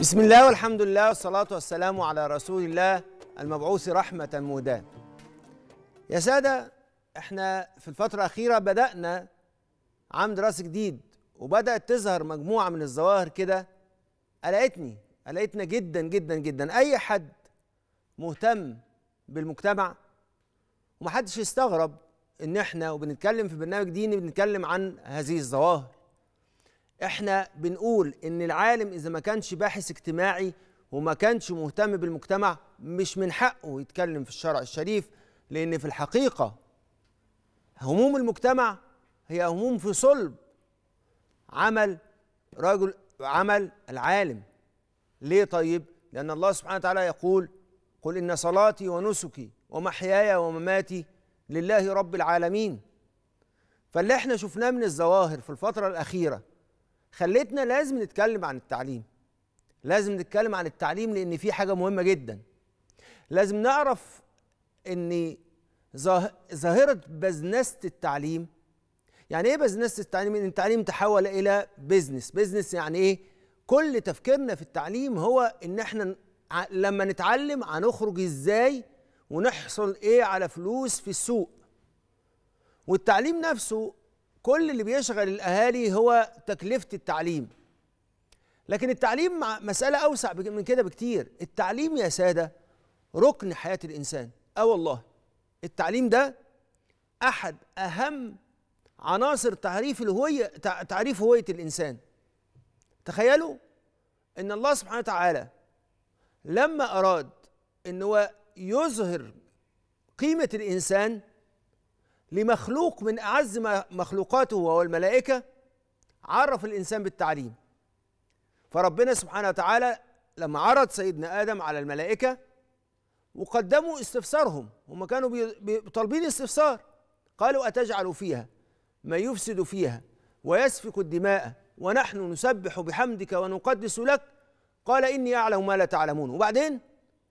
بسم الله والحمد لله والصلاة والسلام على رسول الله المبعوث رحمة مهداة يا سادة احنا في الفترة الأخيرة بدأنا عام دراسة جديد وبدأت تظهر مجموعة من الظواهر كده قلقتني قلقتنا جدا جدا جدا أي حد مهتم بالمجتمع ومحدش يستغرب ان احنا وبنتكلم في برنامج ديني بنتكلم عن هذه الظواهر احنا بنقول ان العالم اذا ما كانش باحث اجتماعي وما كانش مهتم بالمجتمع مش من حقه يتكلم في الشرع الشريف لان في الحقيقه هموم المجتمع هي هموم في صلب عمل رجل عمل العالم ليه طيب لان الله سبحانه وتعالى يقول قل ان صلاتي ونسكي ومحياي ومماتي لله رب العالمين فاللي احنا شفناه من الظواهر في الفتره الاخيره خليتنا لازم نتكلم عن التعليم لازم نتكلم عن التعليم لان في حاجه مهمه جدا لازم نعرف ان ظاهره بزنسه التعليم يعني ايه بزنسه التعليم ان التعليم تحول الى بزنس بزنس يعني ايه كل تفكيرنا في التعليم هو ان احنا لما نتعلم هنخرج ازاي ونحصل ايه على فلوس في السوق والتعليم نفسه كل اللي بيشغل الاهالي هو تكلفه التعليم لكن التعليم مساله اوسع من كده بكتير التعليم يا ساده ركن حياه الانسان اه والله التعليم ده احد اهم عناصر تعريف الهويه تعريف هويه الانسان تخيلوا ان الله سبحانه وتعالى لما اراد ان هو يظهر قيمه الانسان لمخلوق من أعز مخلوقاته وهو الملائكة عرف الإنسان بالتعليم فربنا سبحانه وتعالى لما عرض سيدنا آدم على الملائكة وقدموا استفسارهم هم كانوا طالبين استفسار قالوا أتجعل فيها ما يفسد فيها ويسفك الدماء ونحن نسبح بحمدك ونقدس لك قال إني أعلم ما لا تعلمون وبعدين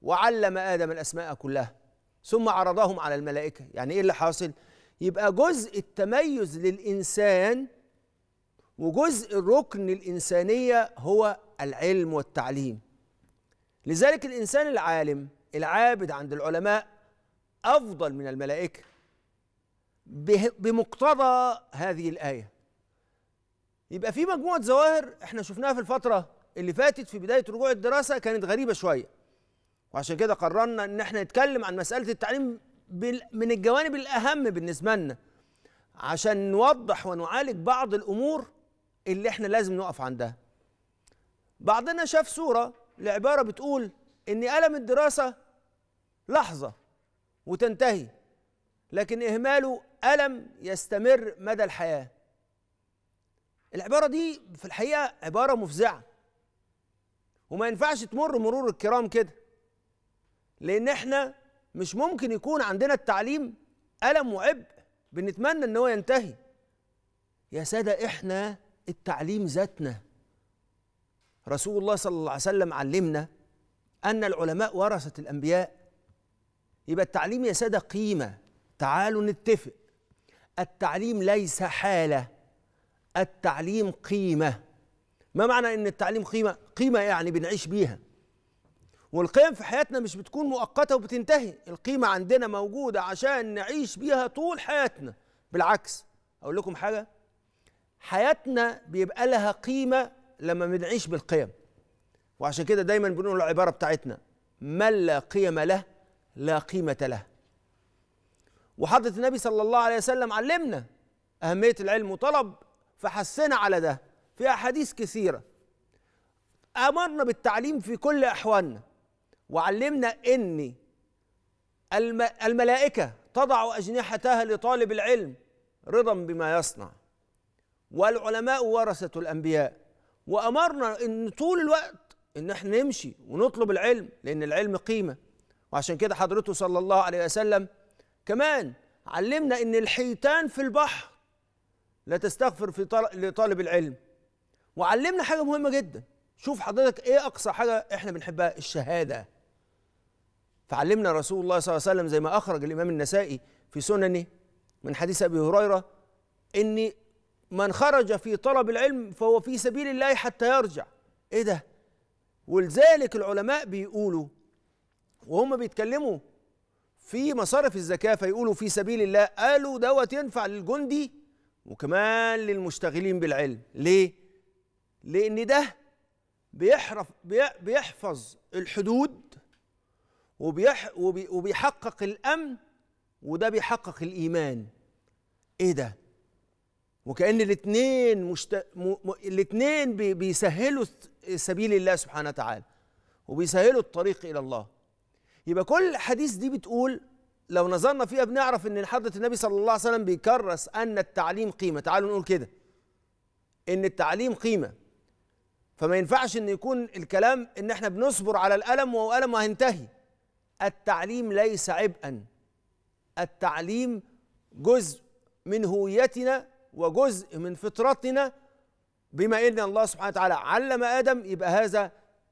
وعلم آدم الأسماء كلها ثم عرضهم على الملائكة يعني إيه اللي حاصل يبقى جزء التميز للإنسان وجزء الركن الإنسانية هو العلم والتعليم لذلك الإنسان العالم العابد عند العلماء أفضل من الملائكة بمقتضى هذه الآية يبقى في مجموعة ظواهر احنا شفناها في الفترة اللي فاتت في بداية رجوع الدراسة كانت غريبة شوية وعشان كده قررنا ان احنا نتكلم عن مسألة التعليم من الجوانب الأهم بالنسبة لنا عشان نوضح ونعالج بعض الأمور اللي احنا لازم نقف عندها بعضنا شاف صورة لعبارة بتقول إن ألم الدراسة لحظة وتنتهي لكن إهماله ألم يستمر مدى الحياة العبارة دي في الحقيقة عبارة مفزعة وما ينفعش تمر مرور الكرام كده لأن احنا مش ممكن يكون عندنا التعليم ألم وعبء بنتمنى إن هو ينتهي يا سادة إحنا التعليم ذاتنا رسول الله صلى الله عليه وسلم علمنا أن العلماء ورثة الأنبياء يبقى التعليم يا سادة قيمة تعالوا نتفق التعليم ليس حالة التعليم قيمة ما معنى أن التعليم قيمة؟ قيمة يعني بنعيش بيها والقيم في حياتنا مش بتكون مؤقته وبتنتهي القيمه عندنا موجوده عشان نعيش بيها طول حياتنا بالعكس اقول لكم حاجه حياتنا بيبقى لها قيمه لما بنعيش بالقيم وعشان كده دايما بنقول العباره بتاعتنا من لا قيم له لا قيمه له وحضره النبي صلى الله عليه وسلم علمنا اهميه العلم وطلب فحسنا على ده في احاديث كثيره امرنا بالتعليم في كل احوالنا وعلمنا ان الملائكه تضع اجنحتها لطالب العلم رضا بما يصنع والعلماء ورثه الانبياء وامرنا ان طول الوقت ان احنا نمشي ونطلب العلم لان العلم قيمه وعشان كده حضرته صلى الله عليه وسلم كمان علمنا ان الحيتان في البحر لا تستغفر في لطالب العلم وعلمنا حاجه مهمه جدا شوف حضرتك ايه اقصى حاجه احنا بنحبها الشهاده فعلمنا رسول الله صلى الله عليه وسلم زي ما أخرج الإمام النسائي في سننه من حديث أبي هريرة إن من خرج في طلب العلم فهو في سبيل الله حتى يرجع إيه ده ولذلك العلماء بيقولوا وهم بيتكلموا في مصارف الزكاة فيقولوا في سبيل الله قالوا دوت ينفع للجندي وكمان للمشتغلين بالعلم ليه؟ لأن ده بيحرف بيحفظ الحدود وبيح وبيحقق الامن وده بيحقق الايمان ايه ده وكأن الاثنين مشت... م... م... الاثنين بي... بيسهلوا سبيل الله سبحانه وتعالى وبيسهلوا الطريق إلى الله يبقى كل حديث دي بتقول لو نظرنا فيها بنعرف ان حضرة النبي صلى الله عليه وسلم بيكرس أن التعليم قيمة تعالوا نقول كده ان التعليم قيمة فما ينفعش ان يكون الكلام ان احنا بنصبر على الألم وهو ألم وهينتهي التعليم ليس عبئا التعليم جزء من هويتنا وجزء من فطرتنا بما ان الله سبحانه وتعالى علم ادم يبقى هذا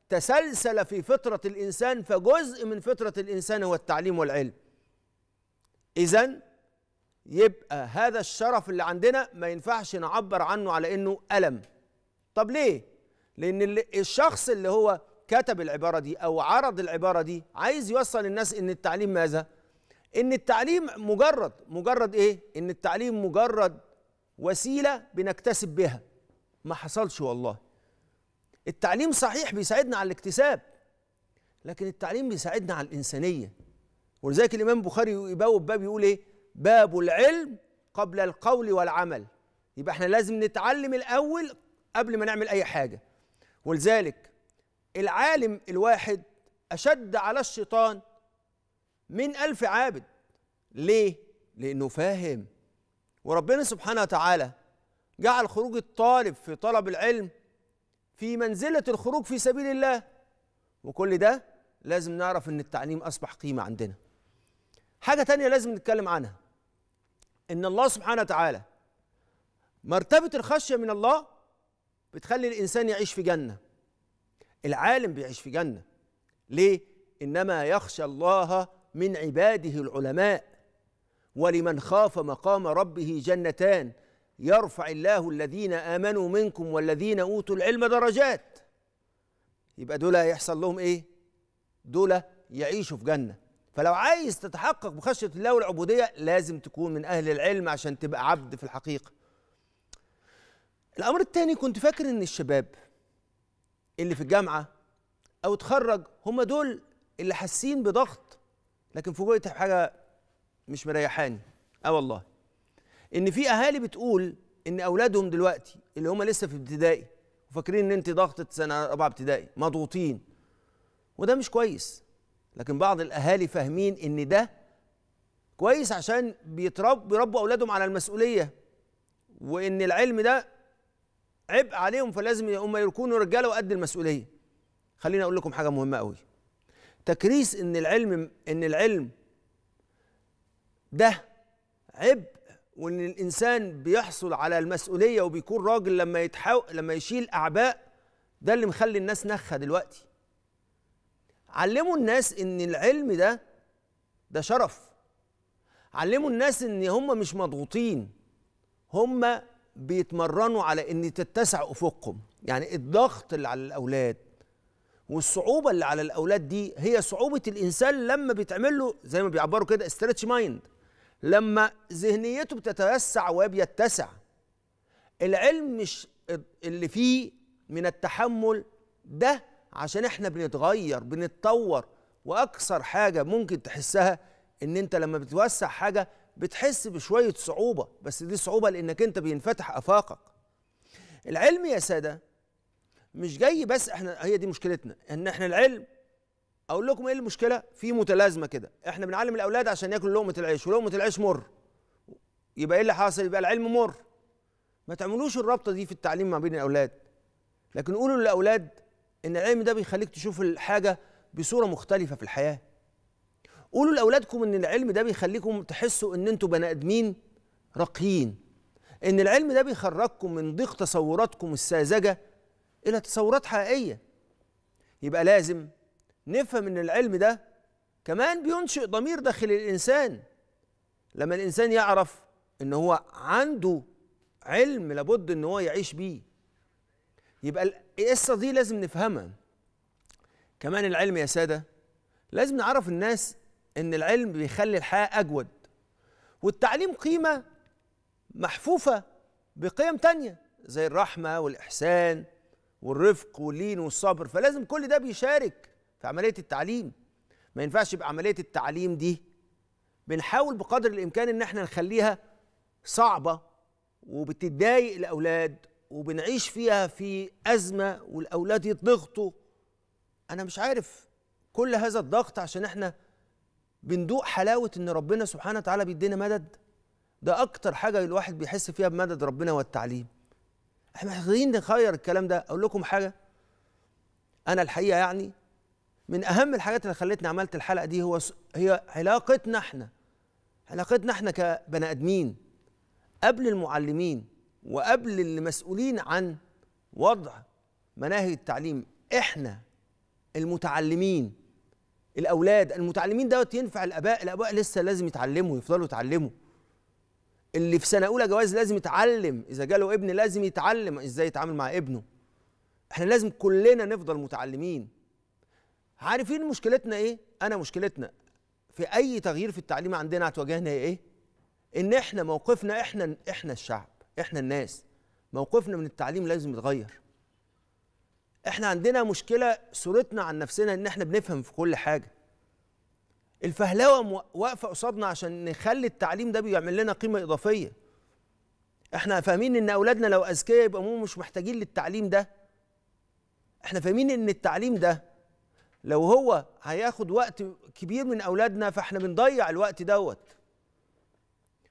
تسلسل في فطره الانسان فجزء من فطره الانسان هو التعليم والعلم اذا يبقى هذا الشرف اللي عندنا ما ينفعش نعبر عنه على انه الم طب ليه لان الشخص اللي هو كتب العبارة دي أو عرض العبارة دي عايز يوصل للناس إن التعليم ماذا؟ إن التعليم مجرد مجرد إيه؟ إن التعليم مجرد وسيلة بنكتسب بها ما حصلش والله التعليم صحيح بيساعدنا على الاكتساب لكن التعليم بيساعدنا على الإنسانية ولذلك الإمام البخاري يبوب باب يقول إيه؟ باب العلم قبل القول والعمل يبقى احنا لازم نتعلم الأول قبل ما نعمل أي حاجة ولذلك العالم الواحد أشد على الشيطان من ألف عابد ليه؟ لأنه فاهم وربنا سبحانه وتعالى جعل خروج الطالب في طلب العلم في منزلة الخروج في سبيل الله وكل ده لازم نعرف أن التعليم أصبح قيمة عندنا حاجة تانية لازم نتكلم عنها إن الله سبحانه وتعالى مرتبة الخشية من الله بتخلي الإنسان يعيش في جنة العالم بيعيش في جنة ليه؟ إنما يخشى الله من عباده العلماء ولمن خاف مقام ربه جنتان يرفع الله الذين آمنوا منكم والذين أوتوا العلم درجات يبقى دول هيحصل لهم إيه؟ دول يعيشوا في جنة فلو عايز تتحقق بخشية الله والعبودية لازم تكون من أهل العلم عشان تبقى عبد في الحقيقة الأمر الثاني كنت فاكر إن الشباب اللي في الجامعه او اتخرج هم دول اللي حاسين بضغط لكن فوجئت بحاجه مش مريحاني اه والله ان في اهالي بتقول ان اولادهم دلوقتي اللي هم لسه في ابتدائي وفاكرين ان انت ضغطه سنه رابعه ابتدائي مضغوطين وده مش كويس لكن بعض الاهالي فاهمين ان ده كويس عشان بيتربوا بيربوا اولادهم على المسؤوليه وان العلم ده عبء عليهم فلازم هم يكونوا رجاله وقد المسؤوليه خليني اقول لكم حاجه مهمه قوي تكريس ان العلم ان العلم ده عبء وان الانسان بيحصل على المسؤوليه وبيكون راجل لما يتحو لما يشيل اعباء ده اللي مخلي الناس نخه دلوقتي علموا الناس ان العلم ده ده شرف علموا الناس ان هم مش مضغوطين هم بيتمرنوا على ان تتسع افقهم يعني الضغط اللي على الاولاد والصعوبه اللي على الاولاد دي هي صعوبه الانسان لما بيتعمل له زي ما بيعبروا كده استرتش مايند لما ذهنيته بتتوسع وبيتسع العلم مش اللي فيه من التحمل ده عشان احنا بنتغير بنتطور واكثر حاجه ممكن تحسها ان انت لما بتوسع حاجه بتحس بشويه صعوبه بس دي صعوبه لانك انت بينفتح افاقك العلم يا ساده مش جاي بس احنا هي دي مشكلتنا ان احنا العلم اقول لكم ايه المشكله في متلازمه كده احنا بنعلم الاولاد عشان ياكلوا لقمه العيش ولقمه العيش مر يبقى ايه اللي حاصل يبقى العلم مر ما تعملوش الرابطه دي في التعليم ما بين الاولاد لكن قولوا للاولاد ان العلم ده بيخليك تشوف الحاجه بصوره مختلفه في الحياه قولوا لاولادكم ان العلم ده بيخليكم تحسوا ان انتوا بني ادمين راقيين ان العلم ده بيخرجكم من ضيق تصوراتكم الساذجه الى تصورات حقيقيه يبقى لازم نفهم ان العلم ده كمان بينشئ ضمير داخل الانسان لما الانسان يعرف ان هو عنده علم لابد ان هو يعيش بيه يبقى القصه دي لازم نفهمها كمان العلم يا ساده لازم نعرف الناس ان العلم بيخلي الحياه اجود والتعليم قيمه محفوفه بقيم تانية زي الرحمه والاحسان والرفق واللين والصبر فلازم كل ده بيشارك في عمليه التعليم ما ينفعش يبقى عمليه التعليم دي بنحاول بقدر الامكان ان احنا نخليها صعبه وبتضايق الاولاد وبنعيش فيها في ازمه والاولاد يضغطوا انا مش عارف كل هذا الضغط عشان احنا بندوق حلاوه ان ربنا سبحانه وتعالى بيدينا مدد ده اكتر حاجه الواحد بيحس فيها بمدد ربنا والتعليم احنا محتاجين نغير الكلام ده اقول لكم حاجه انا الحقيقه يعني من اهم الحاجات اللي خلتني عملت الحلقه دي هو هي علاقتنا احنا علاقتنا احنا كبني ادمين قبل المعلمين وقبل المسؤولين عن وضع مناهج التعليم احنا المتعلمين الاولاد المتعلمين دوت ينفع الاباء الاباء لسه لازم يتعلموا يفضلوا يتعلموا اللي في سنه اولى جواز لازم يتعلم اذا جاله ابن لازم يتعلم ازاي يتعامل مع ابنه احنا لازم كلنا نفضل متعلمين عارفين مشكلتنا ايه انا مشكلتنا في اي تغيير في التعليم عندنا هتواجهنا ايه ان احنا موقفنا احنا احنا الشعب احنا الناس موقفنا من التعليم لازم يتغير احنا عندنا مشكله صورتنا عن نفسنا ان احنا بنفهم في كل حاجه الفهلوه واقفه قصادنا عشان نخلي التعليم ده بيعمل لنا قيمه اضافيه احنا فاهمين ان اولادنا لو اذكياء يبقى هم مش محتاجين للتعليم ده احنا فاهمين ان التعليم ده لو هو هياخد وقت كبير من اولادنا فاحنا بنضيع الوقت دوت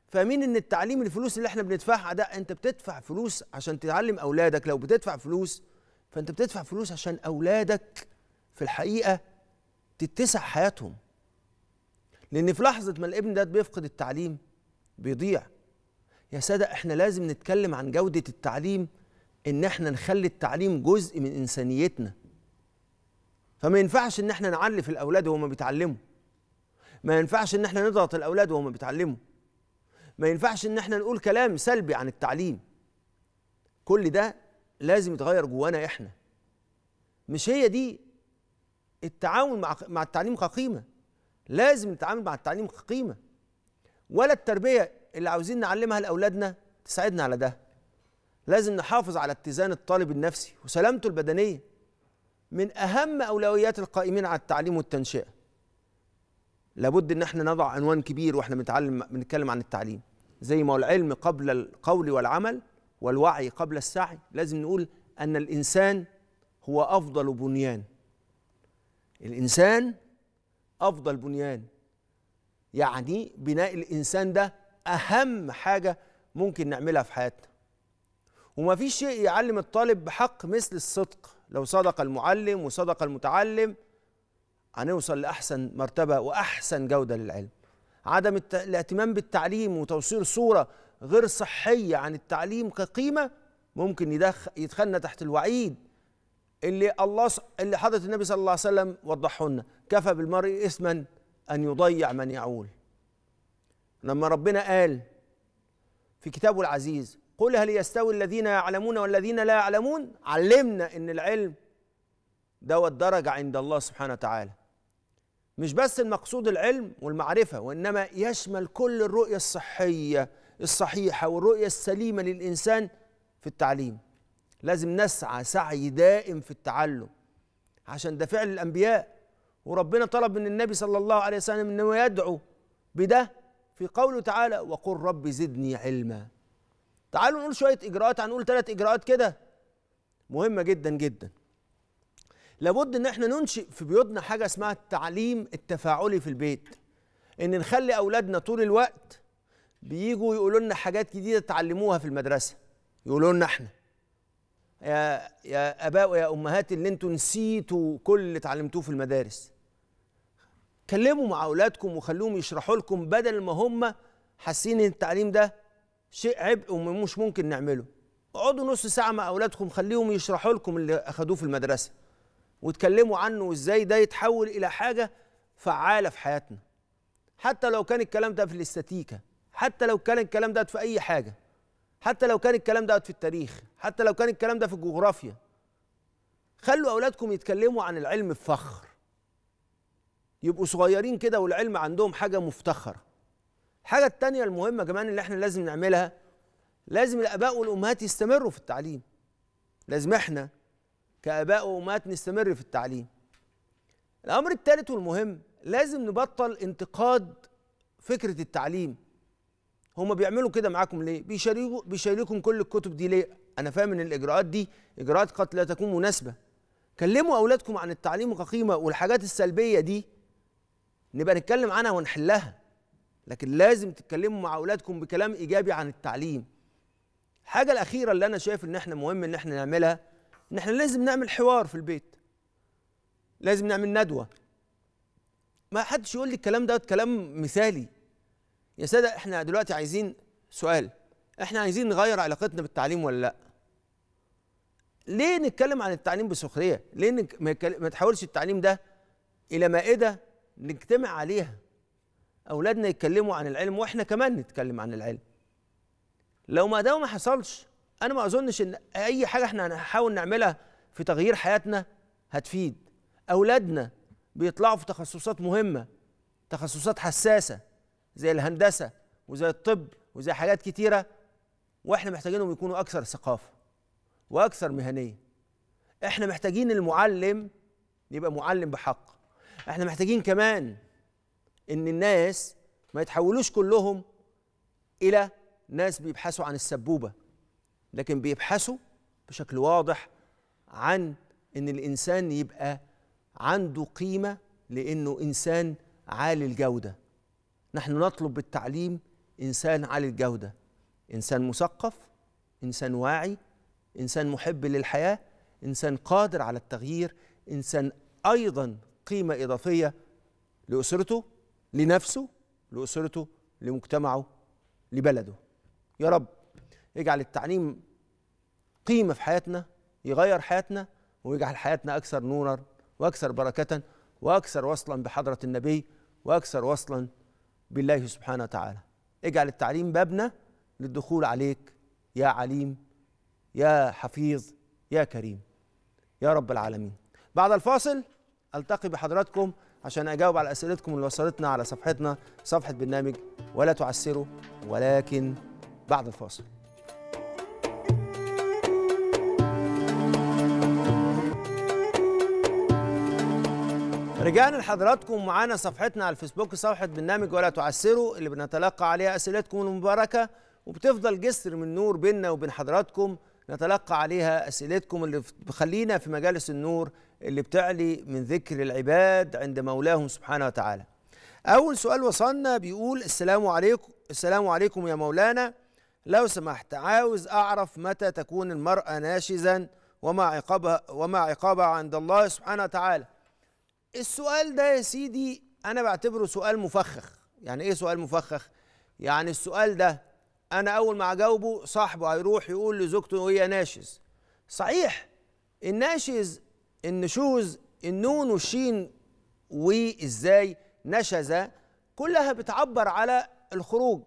فاهمين ان التعليم الفلوس اللي احنا بندفعها ده انت بتدفع فلوس عشان تعلم اولادك لو بتدفع فلوس فانت بتدفع فلوس عشان اولادك في الحقيقه تتسع حياتهم لان في لحظه ما الابن ده بيفقد التعليم بيضيع يا ساده احنا لازم نتكلم عن جوده التعليم ان احنا نخلي التعليم جزء من انسانيتنا فما ينفعش ان احنا نعلف الاولاد وهم بيتعلموا ما ينفعش ان احنا نضغط الاولاد وهم بيتعلموا ما ينفعش ان احنا نقول كلام سلبي عن التعليم كل ده لازم يتغير جوانا احنا مش هي دي التعامل مع التعليم كقيمه لازم نتعامل مع التعليم كقيمه ولا التربيه اللي عاوزين نعلمها لاولادنا تساعدنا على ده لازم نحافظ على اتزان الطالب النفسي وسلامته البدنيه من اهم اولويات القائمين على التعليم والتنشئه لابد ان احنا نضع عنوان كبير واحنا بنتعلم بنتكلم عن التعليم زي ما هو العلم قبل القول والعمل والوعي قبل السعي لازم نقول ان الانسان هو افضل بنيان الانسان افضل بنيان يعني بناء الانسان ده اهم حاجه ممكن نعملها في حياتنا وما فيش شيء يعلم الطالب بحق مثل الصدق لو صدق المعلم وصدق المتعلم هنوصل لاحسن مرتبه واحسن جوده للعلم عدم الاهتمام بالتعليم وتوصيل صوره غير صحيه عن التعليم كقيمه ممكن يدخلنا تحت الوعيد اللي الله اللي حضره النبي صلى الله عليه وسلم وضحه لنا كفى بالمرء اثما ان يضيع من يعول لما ربنا قال في كتابه العزيز قل هل يستوي الذين يعلمون والذين لا يعلمون علمنا ان العلم دوت درجه عند الله سبحانه وتعالى مش بس المقصود العلم والمعرفه وانما يشمل كل الرؤيه الصحيه الصحيحة والرؤية السليمة للإنسان في التعليم لازم نسعى سعي دائم في التعلم عشان ده فعل الأنبياء وربنا طلب من النبي صلى الله عليه وسلم أنه يدعو بده في قوله تعالى وقل رب زدني علما تعالوا نقول شوية إجراءات هنقول ثلاث إجراءات كده مهمة جدا جدا لابد ان احنا ننشئ في بيوتنا حاجه اسمها التعليم التفاعلي في البيت ان نخلي اولادنا طول الوقت بيجوا يقولوا لنا حاجات جديده اتعلموها في المدرسه يقولوا لنا احنا يا يا اباء ويا امهات اللي انتوا نسيتوا كل اللي اتعلمتوه في المدارس كلموا مع اولادكم وخلوهم يشرحوا لكم بدل ما هم حاسين ان التعليم ده شيء عبء ومش ممكن نعمله اقعدوا نص ساعه مع اولادكم خليهم يشرحوا لكم اللي اخدوه في المدرسه واتكلموا عنه وازاي ده يتحول الى حاجه فعاله في حياتنا حتى لو كان الكلام ده في الاستاتيكا حتى لو كان الكلام ده في اي حاجه حتى لو كان الكلام ده في التاريخ حتى لو كان الكلام ده في الجغرافيا خلوا اولادكم يتكلموا عن العلم بفخر يبقوا صغيرين كده والعلم عندهم حاجه مفتخره الحاجه الثانيه المهمه كمان اللي احنا لازم نعملها لازم الاباء والامهات يستمروا في التعليم لازم احنا كاباء وامهات نستمر في التعليم الامر الثالث والمهم لازم نبطل انتقاد فكره التعليم هم بيعملوا كده معاكم ليه بيشاركوا بيشاركوكم كل الكتب دي ليه انا فاهم ان الاجراءات دي اجراءات قد لا تكون مناسبه كلموا اولادكم عن التعليم كقيمه والحاجات السلبيه دي نبقى نتكلم عنها ونحلها لكن لازم تتكلموا مع اولادكم بكلام ايجابي عن التعليم الحاجه الاخيره اللي انا شايف ان احنا مهم ان احنا نعملها ان احنا لازم نعمل حوار في البيت لازم نعمل ندوه ما حدش يقول لي الكلام ده كلام مثالي يا ساده احنا دلوقتي عايزين سؤال احنا عايزين نغير علاقتنا بالتعليم ولا لا ليه نتكلم عن التعليم بسخريه ليه نك... ما تحولش التعليم ده الى مائده نجتمع عليها اولادنا يتكلموا عن العلم واحنا كمان نتكلم عن العلم لو ما ده ما حصلش انا ما اظنش ان اي حاجه احنا هنحاول نعملها في تغيير حياتنا هتفيد اولادنا بيطلعوا في تخصصات مهمه تخصصات حساسه زي الهندسه وزي الطب وزي حاجات كتيره واحنا محتاجينهم يكونوا اكثر ثقافه واكثر مهنيه احنا محتاجين المعلم يبقى معلم بحق احنا محتاجين كمان ان الناس ما يتحولوش كلهم الى ناس بيبحثوا عن السبوبه لكن بيبحثوا بشكل واضح عن ان الانسان يبقى عنده قيمه لانه انسان عالي الجوده نحن نطلب بالتعليم انسان عالي الجوده انسان مثقف انسان واعي انسان محب للحياه انسان قادر على التغيير انسان ايضا قيمه اضافيه لاسرته لنفسه لاسرته لمجتمعه لبلده يا رب اجعل التعليم قيمه في حياتنا يغير حياتنا ويجعل حياتنا اكثر نورا واكثر بركه واكثر وصلا بحضره النبي واكثر وصلا بالله سبحانه وتعالى اجعل التعليم بابنا للدخول عليك يا عليم يا حفيظ يا كريم يا رب العالمين بعد الفاصل التقي بحضراتكم عشان اجاوب على اسئلتكم اللي وصلتنا على صفحتنا صفحه برنامج ولا تعسروا ولكن بعد الفاصل رجعنا لحضراتكم معانا صفحتنا على الفيسبوك صفحة برنامج ولا تعسروا اللي بنتلقى عليها أسئلتكم المباركة وبتفضل جسر من نور بيننا وبين حضراتكم نتلقى عليها أسئلتكم اللي بخلينا في مجالس النور اللي بتعلي من ذكر العباد عند مولاهم سبحانه وتعالى أول سؤال وصلنا بيقول السلام عليكم السلام عليكم يا مولانا لو سمحت عاوز أعرف متى تكون المرأة ناشزا وما عقابها وما عقابها عند الله سبحانه وتعالى السؤال ده يا سيدي انا بعتبره سؤال مفخخ يعني ايه سؤال مفخخ يعني السؤال ده انا اول ما اجاوبه صاحبه هيروح يقول لزوجته وهي ناشز صحيح الناشز النشوز النون والشين وازاي نشز كلها بتعبر على الخروج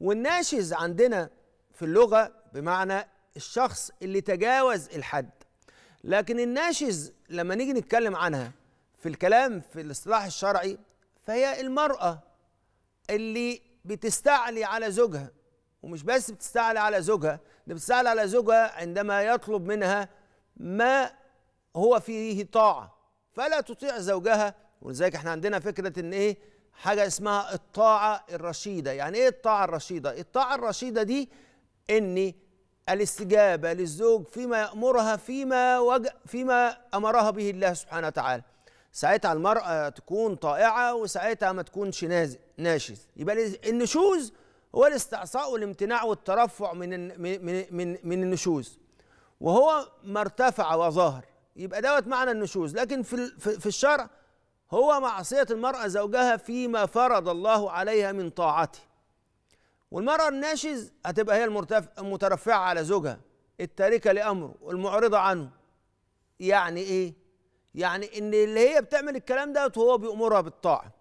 والناشز عندنا في اللغه بمعنى الشخص اللي تجاوز الحد لكن الناشز لما نيجي نتكلم عنها في الكلام في الاصطلاح الشرعي فهي المرأة اللي بتستعلي على زوجها ومش بس بتستعلي على زوجها ده بتستعلي على زوجها عندما يطلب منها ما هو فيه طاعة فلا تطيع زوجها ولذلك احنا عندنا فكرة ان ايه حاجة اسمها الطاعة الرشيدة يعني ايه الطاعة الرشيدة الطاعة الرشيدة دي ان الاستجابة للزوج فيما يأمرها فيما وج... فيما أمرها به الله سبحانه وتعالى ساعتها المرأة تكون طائعة وساعتها ما تكونش ناشز يبقى النشوز هو الاستعصاء والامتناع والترفع من من من, من النشوز وهو ما ارتفع وظهر يبقى دوت معنى النشوز لكن في في الشرع هو معصية المرأة زوجها فيما فرض الله عليها من طاعته والمرأة الناشز هتبقى هي المترفعة على زوجها التاركة لأمره المعرضة عنه يعني إيه؟ يعني ان اللي هي بتعمل الكلام ده وهو بيأمرها بالطاعة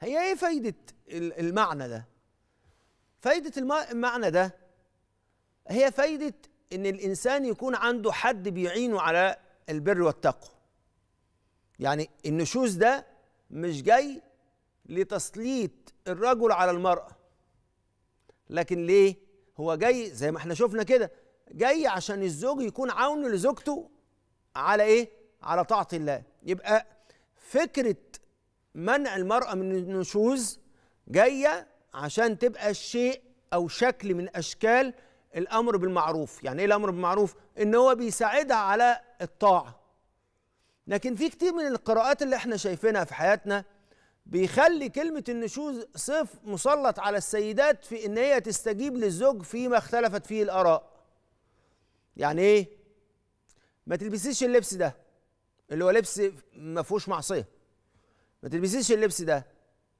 هي ايه فايدة المعنى ده فايدة المعنى ده هي فايدة ان الانسان يكون عنده حد بيعينه على البر والتقوى يعني النشوز ده مش جاي لتسليط الرجل على المرأة لكن ليه هو جاي زي ما احنا شفنا كده جاي عشان الزوج يكون عون لزوجته على ايه على طاعة الله يبقى فكرة منع المرأة من النشوز جاية عشان تبقى شيء أو شكل من أشكال الأمر بالمعروف يعني إيه الأمر بالمعروف؟ إن هو بيساعدها على الطاعة لكن في كتير من القراءات اللي احنا شايفينها في حياتنا بيخلي كلمة النشوز صف مسلط على السيدات في إن هي تستجيب للزوج فيما اختلفت فيه الآراء يعني إيه؟ ما تلبسيش اللبس ده اللي هو لبس ما فيهوش معصيه ما تلبسيش اللبس ده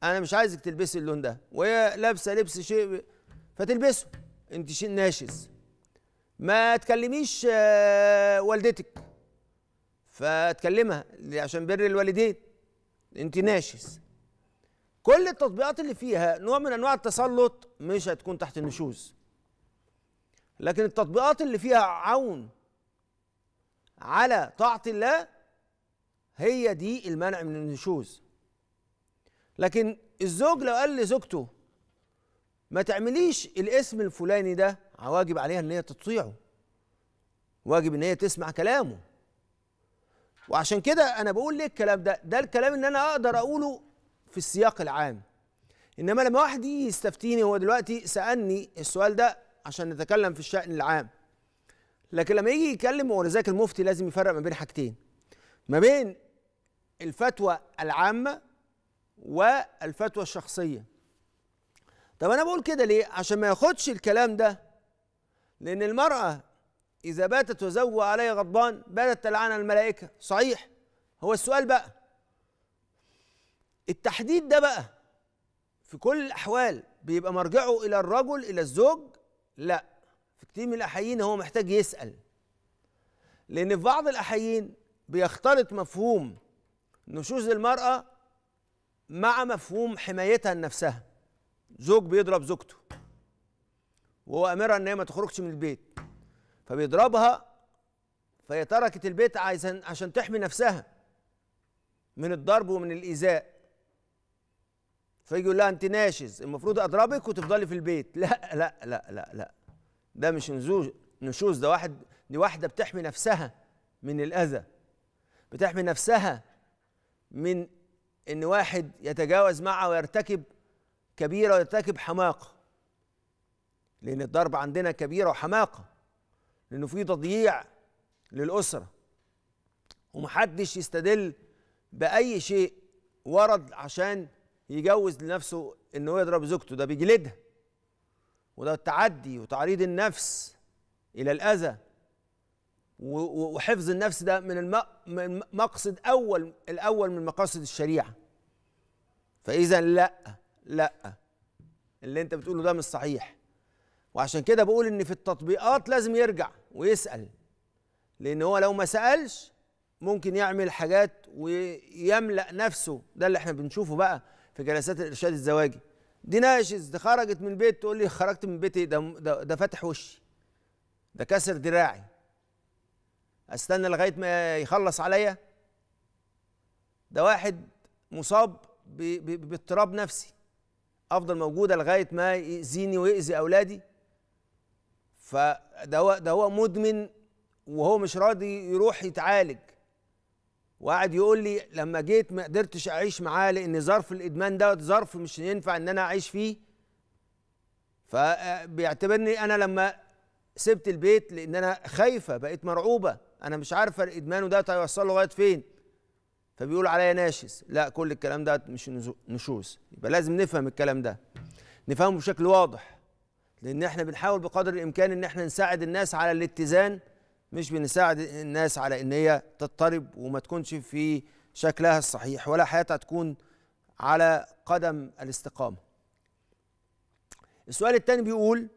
انا مش عايزك تلبسي اللون ده وهي لابسه لبس شيء فتلبسه انت شيء ناشز ما تكلميش آه، والدتك فتكلمها عشان بر الوالدين انت ناشز كل التطبيقات اللي فيها نوع من انواع التسلط مش هتكون تحت النشوز لكن التطبيقات اللي فيها عون على طاعه الله هي دي المنع من النشوز لكن الزوج لو قال لزوجته ما تعمليش الاسم الفلاني ده واجب عليها ان هي تطيعه واجب ان هي تسمع كلامه وعشان كده انا بقول ليه الكلام ده ده الكلام ان انا اقدر اقوله في السياق العام انما لما واحد يجي يستفتيني هو دلوقتي سالني السؤال ده عشان نتكلم في الشان العام لكن لما يجي يتكلم ولذلك المفتي لازم يفرق ما بين حاجتين ما بين الفتوى العامة والفتوى الشخصية طب أنا بقول كده ليه؟ عشان ما ياخدش الكلام ده لأن المرأة إذا باتت وزوى عليها غضبان باتت تلعن الملائكة صحيح هو السؤال بقى التحديد ده بقى في كل الأحوال بيبقى مرجعه إلى الرجل إلى الزوج لا في كتير من الأحيين هو محتاج يسأل لأن في بعض الأحيين بيختلط مفهوم نشوز المرأة مع مفهوم حمايتها لنفسها زوج بيضرب زوجته وهو امرها ان هي ما تخرجش من البيت فبيضربها فهي تركت البيت عشان عشان تحمي نفسها من الضرب ومن الايذاء فيجي يقول لها انت ناشز المفروض اضربك وتفضلي في البيت لا لا لا لا لا ده مش نزوج نشوز ده واحد دي واحده بتحمي نفسها من الاذى بتحمي نفسها من ان واحد يتجاوز معه ويرتكب كبيره ويرتكب حماقه لان الضرب عندنا كبيره وحماقه لانه في تضييع للاسره ومحدش يستدل باي شيء ورد عشان يجوز لنفسه ان هو يضرب زوجته ده بيجلدها وده التعدي وتعريض النفس الى الاذى وحفظ النفس ده من المقصد اول الاول من مقاصد الشريعه فاذا لا لا اللي انت بتقوله ده مش صحيح وعشان كده بقول ان في التطبيقات لازم يرجع ويسال لان هو لو ما سالش ممكن يعمل حاجات ويملا نفسه ده اللي احنا بنشوفه بقى في جلسات الارشاد الزواجي دي ناشز خرجت من البيت تقول لي خرجت من بيتي ده ده, ده فاتح وشي ده كسر دراعي استنى لغايه ما يخلص عليا ده واحد مصاب باضطراب نفسي افضل موجوده لغايه ما يأذيني ويأذي اولادي فده هو ده هو مدمن وهو مش راضي يروح يتعالج وقعد يقول لي لما جيت ما قدرتش اعيش معاه لان ظرف الادمان ده ظرف مش ينفع ان انا اعيش فيه فبيعتبرني آه، انا لما سبت البيت لان انا خايفه بقيت مرعوبه انا مش عارف ادمانه ده هيوصل لغايه فين فبيقول عليا ناشز لا كل الكلام ده مش نشوز يبقى لازم نفهم الكلام ده نفهمه بشكل واضح لان احنا بنحاول بقدر الامكان ان احنا نساعد الناس على الاتزان مش بنساعد الناس على ان هي تضطرب وما تكونش في شكلها الصحيح ولا حياتها تكون على قدم الاستقامه السؤال الثاني بيقول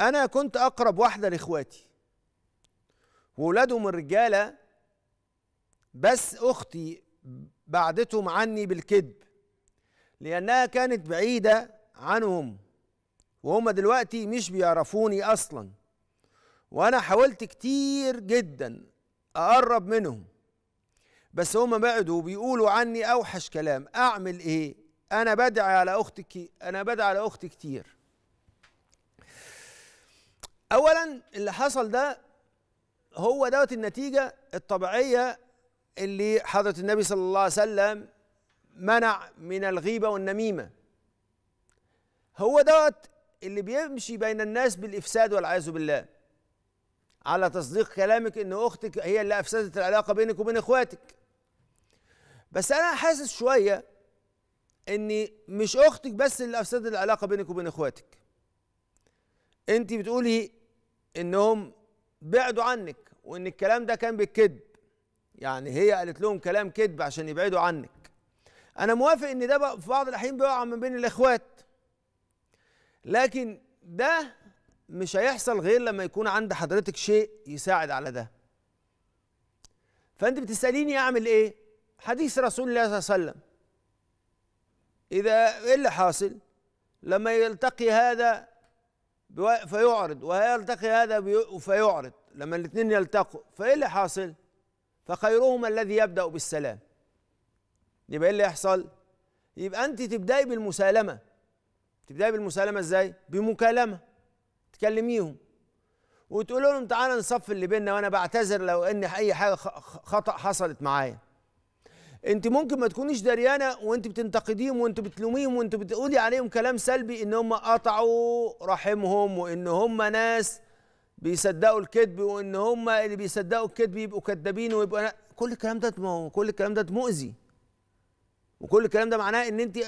انا كنت اقرب واحده لاخواتي وولادهم الرجالة بس أختي بعدتهم عني بالكذب لأنها كانت بعيدة عنهم وهم دلوقتي مش بيعرفوني أصلا وأنا حاولت كتير جدا أقرب منهم بس هم بعدوا وبيقولوا عني أوحش كلام أعمل إيه أنا بدعي على أختك أنا بدعي على أختي كتير أولا اللي حصل ده هو دوت النتيجة الطبيعية اللي حضرة النبي صلى الله عليه وسلم منع من الغيبة والنميمة هو دوت اللي بيمشي بين الناس بالإفساد والعياذ بالله على تصديق كلامك إن أختك هي اللي أفسدت العلاقة بينك وبين إخواتك بس أنا حاسس شوية إن مش أختك بس اللي أفسدت العلاقة بينك وبين إخواتك أنت بتقولي إنهم بعدوا عنك وان الكلام ده كان بالكذب يعني هي قالت لهم كلام كذب عشان يبعدوا عنك انا موافق ان ده في بعض الاحيان بيقع من بين الاخوات لكن ده مش هيحصل غير لما يكون عند حضرتك شيء يساعد على ده فانت بتساليني اعمل ايه حديث رسول الله صلى الله عليه وسلم اذا ايه اللي حاصل لما يلتقي هذا فيعرض ويلتقي هذا فيعرض لما الاثنين يلتقوا فايه اللي حاصل فخيرهما الذي يبدا بالسلام يبقى ايه اللي يحصل يبقى انت تبداي بالمسالمه تبداي بالمسالمه ازاي بمكالمه تكلميهم وتقول لهم تعالى نصف اللي بيننا وانا بعتذر لو ان اي حاجه خطا حصلت معايا انت ممكن ما تكونيش دريانه وانت بتنتقديهم وانت بتلوميهم وانت بتقولي عليهم كلام سلبي ان هم قطعوا رحمهم وان هم ناس بيصدقوا الكذب وان هم اللي بيصدقوا الكذب يبقوا كذابين ويبقوا أنا... كل الكلام ده كل الكلام ده مؤذي وكل الكلام ده معناه ان انت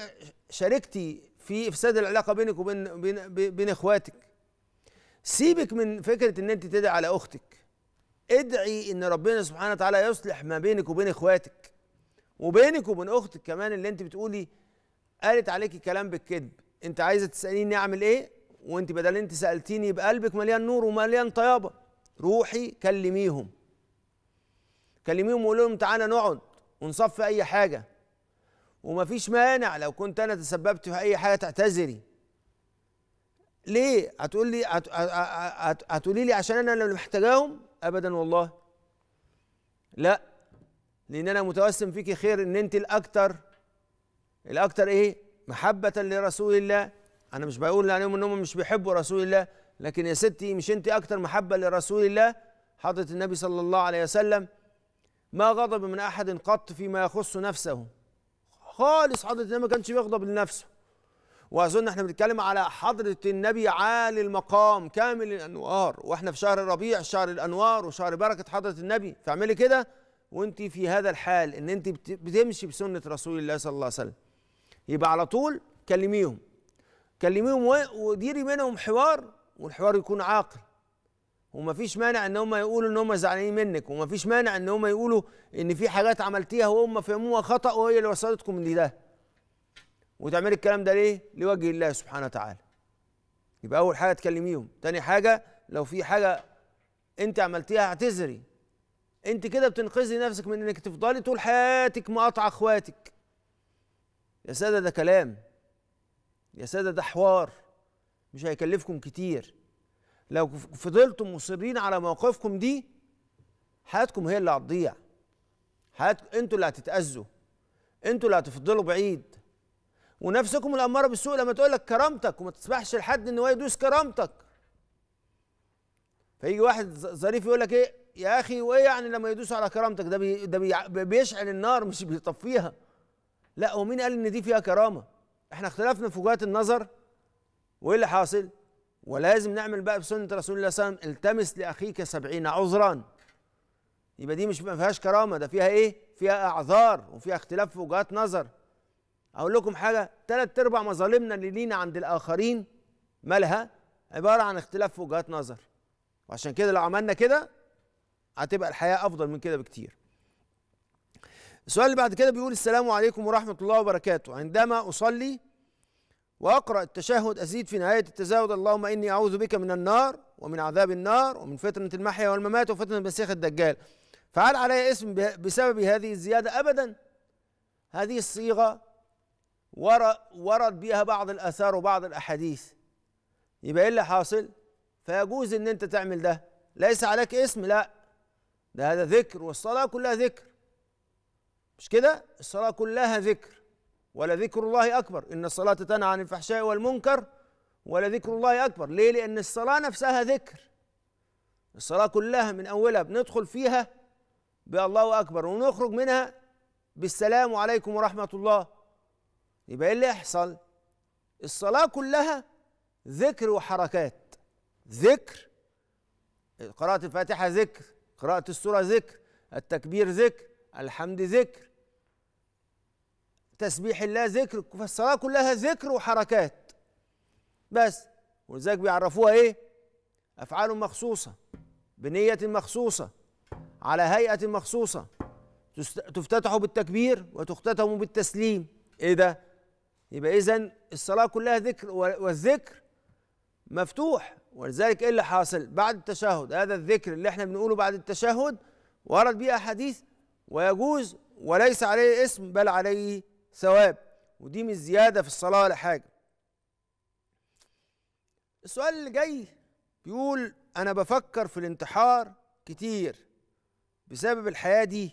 شاركتي في افساد العلاقه بينك وبين بين, بين اخواتك سيبك من فكره ان انت تدعي على اختك ادعي ان ربنا سبحانه وتعالى يصلح ما بينك وبين اخواتك وبينك وبين اختك كمان اللي انت بتقولي قالت عليكي كلام بالكذب انت عايزه تساليني اعمل ايه وانت بدل انت سالتيني يبقى قلبك مليان نور ومليان طيابه روحي كلميهم كلميهم وقول لهم تعالى نقعد ونصفي اي حاجه ومفيش مانع لو كنت انا تسببت في اي حاجه تعتذري ليه هتقول لي هتقولي لي عشان انا اللي محتاجاهم ابدا والله لا لان انا متوسم فيك خير ان انت الاكثر الاكثر ايه محبه لرسول الله انا مش بقول عليهم انهم مش بيحبوا رسول الله لكن يا ستي مش انت اكثر محبه لرسول الله حضره النبي صلى الله عليه وسلم ما غضب من احد قط فيما يخص نفسه خالص حضره النبي ما كانش بيغضب لنفسه واظن احنا بنتكلم على حضره النبي عالي المقام كامل الانوار واحنا في شهر ربيع شهر الانوار وشهر بركه حضره النبي فاعملي كده وانت في هذا الحال ان انت بتمشي بسنه رسول الله صلى الله عليه وسلم يبقى على طول كلميهم كلميهم وديري منهم حوار والحوار يكون عاقل ومفيش مانع ان هم يقولوا ان هم زعلانين منك ومفيش مانع ان هم يقولوا ان في حاجات عملتيها وهم فهموها خطا وهي اللي وصلتكم لده وتعملي الكلام ده ليه لوجه الله سبحانه وتعالى يبقى اول حاجه تكلميهم تاني حاجه لو في حاجه انت عملتيها اعتذري انت كده بتنقذي نفسك من انك تفضلي طول حياتك مقاطعه اخواتك يا ساده ده كلام يا ساده ده حوار مش هيكلفكم كتير لو فضلتم مصرين على مواقفكم دي حياتكم هي اللي هتضيع حياتكم انتوا اللي هتتاذوا انتوا اللي هتفضلوا بعيد ونفسكم الاماره بالسوء لما تقول لك كرامتك وما تسمحش لحد ان هو يدوس كرامتك فيجي واحد ظريف يقول لك ايه يا اخي وايه يعني لما يدوس على كرامتك ده بي ده بي بيشعل النار مش بيطفيها لا ومين قال ان دي فيها كرامه احنا اختلفنا في وجهات النظر وايه اللي حاصل ولازم نعمل بقى بسنه رسول الله صلى الله عليه وسلم التمس لاخيك سبعين عذرا يبقى دي مش ما فيهاش كرامه ده فيها ايه فيها اعذار وفيها اختلاف في وجهات نظر اقول لكم حاجه ثلاث ارباع مظالمنا اللي لينا عند الاخرين مالها عباره عن اختلاف في وجهات نظر وعشان كده لو عملنا كده هتبقى الحياه افضل من كده بكتير السؤال اللي بعد كده بيقول السلام عليكم ورحمه الله وبركاته عندما اصلي واقرا التشهد ازيد في نهايه التزاود اللهم اني اعوذ بك من النار ومن عذاب النار ومن فتنه المحيا والممات وفتنه المسيخ الدجال فهل علي اسم بسبب هذه الزياده ابدا هذه الصيغه ورد بها بعض الاثار وبعض الاحاديث يبقى ايه اللي حاصل فيجوز ان انت تعمل ده ليس عليك اسم لا ده هذا ذكر والصلاه كلها ذكر مش كده الصلاه كلها ذكر ولا ذكر الله اكبر ان الصلاه تنهى عن الفحشاء والمنكر ولا ذكر الله اكبر ليه لان الصلاه نفسها ذكر الصلاه كلها من اولها بندخل فيها بالله اكبر ونخرج منها بالسلام عليكم ورحمه الله يبقى ايه اللي يحصل الصلاه كلها ذكر وحركات ذكر قراءة الفاتحة ذكر قراءة السورة ذكر التكبير ذكر الحمد ذكر تسبيح الله ذكر فالصلاة كلها ذكر وحركات بس ولذلك بيعرفوها ايه أفعال مخصوصة بنية مخصوصة على هيئة مخصوصة تفتتح بالتكبير وتختتم بالتسليم ايه ده يبقى اذا الصلاه كلها ذكر والذكر مفتوح ولذلك ايه اللي حاصل بعد التشهد هذا الذكر اللي احنا بنقوله بعد التشهد ورد بيه احاديث ويجوز وليس عليه اسم بل عليه ثواب ودي مش زياده في الصلاه ولا حاجه السؤال اللي جاي بيقول انا بفكر في الانتحار كتير بسبب الحياه دي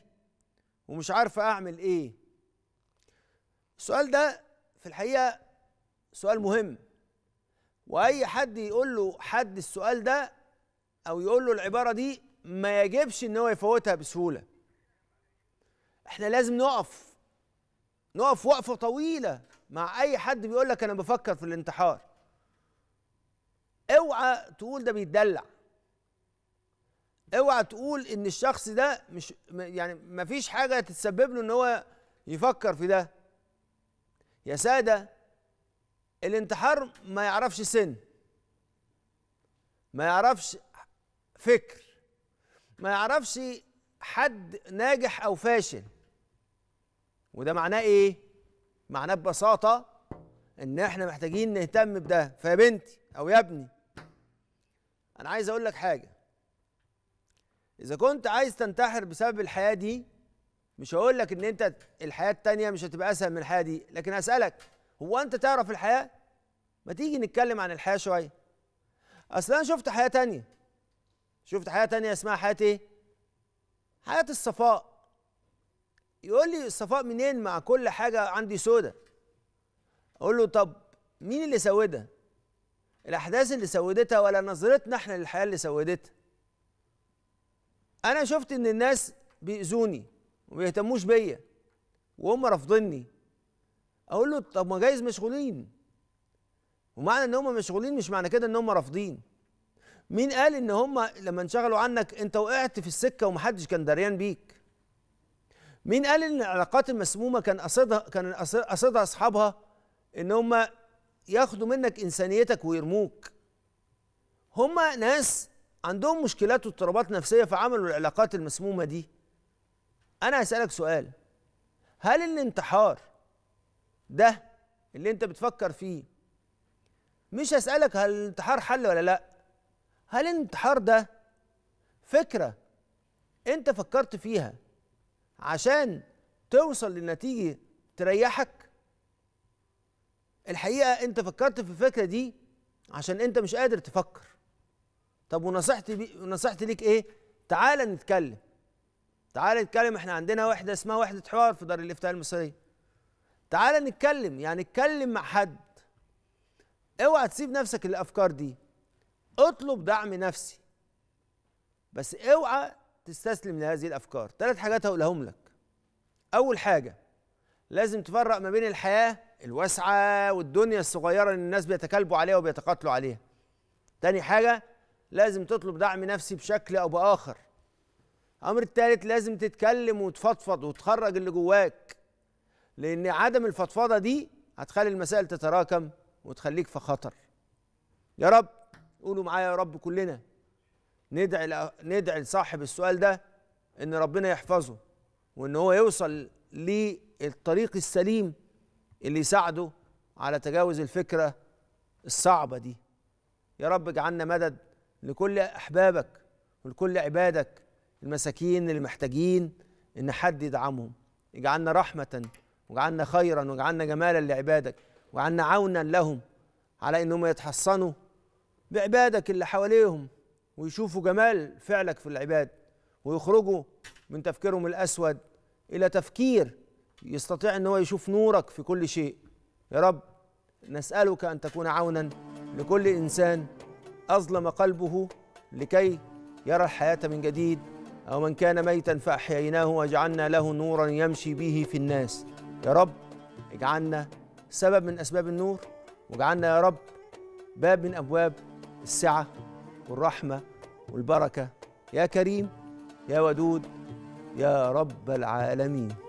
ومش عارفه اعمل ايه السؤال ده في الحقيقه سؤال مهم واي حد يقول له حد السؤال ده او يقول له العباره دي ما يجبش ان هو يفوتها بسهوله احنا لازم نقف نقف وقفه طويله مع اي حد بيقول لك انا بفكر في الانتحار اوعى تقول ده بيتدلع اوعى تقول ان الشخص ده مش يعني ما فيش حاجه تتسبب له ان هو يفكر في ده يا ساده الانتحار ما يعرفش سن ما يعرفش فكر ما يعرفش حد ناجح او فاشل وده معناه ايه معناه ببساطه ان احنا محتاجين نهتم بده فيا بنتي او يا ابني انا عايز اقول لك حاجه اذا كنت عايز تنتحر بسبب الحياه دي مش هقول لك ان انت الحياه التانيه مش هتبقى اسهل من الحياه دي لكن اسالك هو انت تعرف الحياه ما تيجي نتكلم عن الحياه شويه اصل انا شفت حياه تانية شفت حياه تانية اسمها حياه ايه حياه الصفاء يقول لي الصفاء منين مع كل حاجه عندي سودة اقول له طب مين اللي سودها الاحداث اللي سودتها ولا نظرتنا احنا للحياه اللي سودتها انا شفت ان الناس بيأذوني وما بيهتموش بيا وهم رافضيني اقول له طب ما جايز مشغولين ومعنى ان هم مشغولين مش معنى كده ان هم رافضين مين قال ان هم لما انشغلوا عنك انت وقعت في السكه ومحدش كان دريان بيك مين قال ان العلاقات المسمومه كان قصدها كان قصدها اصحابها ان هم ياخدوا منك انسانيتك ويرموك هم ناس عندهم مشكلات واضطرابات نفسيه فعملوا العلاقات المسمومه دي انا هسالك سؤال هل الانتحار ده اللي انت بتفكر فيه مش هسألك هل الانتحار حل ولا لا هل الانتحار ده فكرة انت فكرت فيها عشان توصل لنتيجة تريحك الحقيقة انت فكرت في الفكرة دي عشان انت مش قادر تفكر طب ونصيحتي بي... نصيحتي ليك ايه تعال نتكلم تعال نتكلم احنا عندنا وحدة اسمها وحدة حوار في دار الافتاء المصرية تعال نتكلم يعني اتكلم مع حد اوعى تسيب نفسك الافكار دي اطلب دعم نفسي بس اوعى تستسلم لهذه الافكار ثلاث حاجات هقولهم لك اول حاجه لازم تفرق ما بين الحياه الواسعه والدنيا الصغيره اللي الناس بيتكالبوا عليها وبيتقاتلوا عليها تاني حاجه لازم تطلب دعم نفسي بشكل او باخر الامر الثالث لازم تتكلم وتفضفض وتخرج اللي جواك لأن عدم الفضفضة دي هتخلي المسائل تتراكم وتخليك في خطر يا رب قولوا معايا يا رب كلنا ندعي ندعي لصاحب السؤال ده ان ربنا يحفظه وان هو يوصل للطريق السليم اللي يساعده على تجاوز الفكره الصعبه دي يا رب اجعلنا مدد لكل احبابك ولكل عبادك المساكين المحتاجين ان حد يدعمهم اجعلنا رحمه واجعلنا خيرا واجعلنا جمالا لعبادك واجعلنا عونا لهم على انهم يتحصنوا بعبادك اللي حواليهم ويشوفوا جمال فعلك في العباد ويخرجوا من تفكيرهم الاسود الى تفكير يستطيع ان هو يشوف نورك في كل شيء يا رب نسالك ان تكون عونا لكل انسان اظلم قلبه لكي يرى الحياه من جديد او من كان ميتا فاحييناه وجعلنا له نورا يمشي به في الناس يا رب اجعلنا سبب من أسباب النور واجعلنا يا رب باب من أبواب السعة والرحمة والبركة يا كريم يا ودود يا رب العالمين